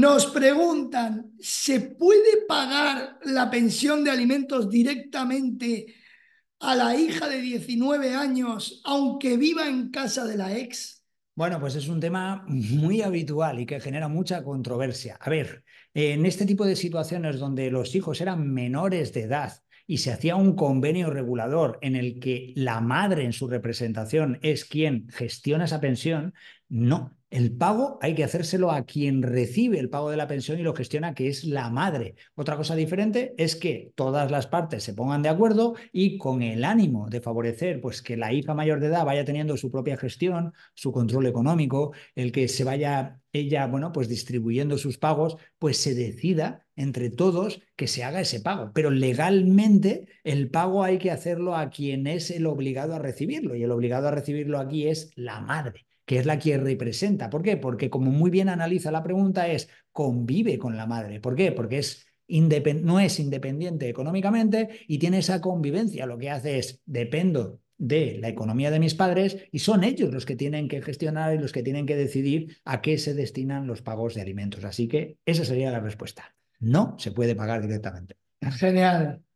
Nos preguntan, ¿se puede pagar la pensión de alimentos directamente a la hija de 19 años aunque viva en casa de la ex? Bueno, pues es un tema muy habitual y que genera mucha controversia. A ver, en este tipo de situaciones donde los hijos eran menores de edad y se hacía un convenio regulador en el que la madre en su representación es quien gestiona esa pensión, no, el pago hay que hacérselo a quien recibe el pago de la pensión y lo gestiona, que es la madre. Otra cosa diferente es que todas las partes se pongan de acuerdo y con el ánimo de favorecer pues, que la hija mayor de edad vaya teniendo su propia gestión, su control económico, el que se vaya ella, bueno, pues distribuyendo sus pagos, pues se decida entre todos que se haga ese pago. Pero legalmente el pago hay que hacerlo a quien es el obligado a recibirlo y el obligado a recibirlo aquí es la madre que es la que representa. ¿Por qué? Porque como muy bien analiza la pregunta es, convive con la madre. ¿Por qué? Porque es no es independiente económicamente y tiene esa convivencia. Lo que hace es, dependo de la economía de mis padres y son ellos los que tienen que gestionar y los que tienen que decidir a qué se destinan los pagos de alimentos. Así que esa sería la respuesta. No se puede pagar directamente. Genial.